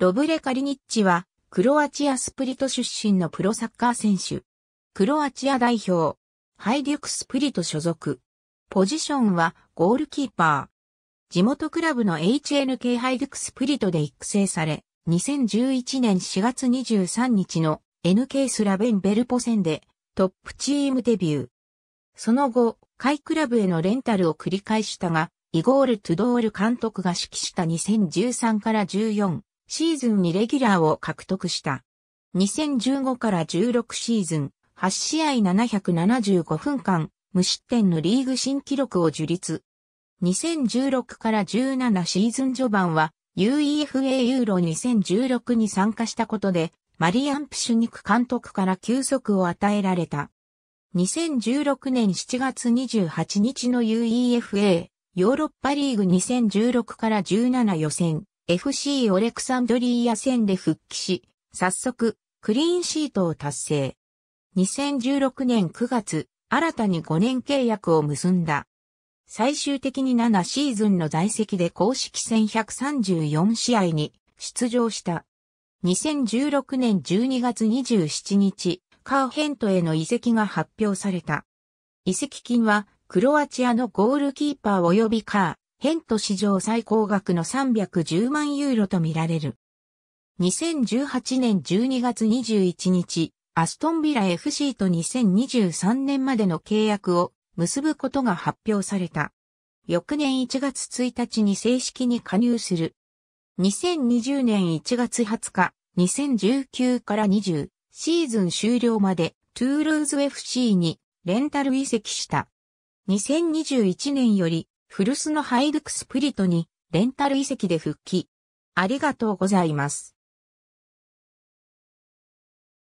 ロブレ・カリニッチは、クロアチアスプリト出身のプロサッカー選手。クロアチア代表。ハイデュクスプリト所属。ポジションはゴールキーパー。地元クラブの HNK ハイデュクスプリトで育成され、2011年4月23日の NK スラベンベルポ戦でトップチームデビュー。その後、海クラブへのレンタルを繰り返したが、イゴール・トゥドール監督が指揮した2013から14シーズンにレギュラーを獲得した。2015から16シーズン、8試合775分間、無失点のリーグ新記録を樹立。2016から17シーズン序盤は UEFA ユーロ2016に参加したことでマリアンプシュニク監督から休息を与えられた。2016年7月28日の UEFA ヨーロッパリーグ2016から17予選 FC オレクサンドリーヤ戦で復帰し、早速、クリーンシートを達成。2016年9月、新たに5年契約を結んだ。最終的に7シーズンの在籍で公式戦134試合に出場した。2016年12月27日、カーヘントへの移籍が発表された。移籍金はクロアチアのゴールキーパー及びカー、ヘント史上最高額の310万ユーロとみられる。2018年12月21日、アストンビラ FC と2023年までの契約を結ぶことが発表された。翌年1月1日に正式に加入する。2020年1月20日、2019から20シーズン終了までトゥールーズ FC にレンタル移籍した。2021年より古巣のハイドクスプリトにレンタル遺跡で復帰。ありがとうございます。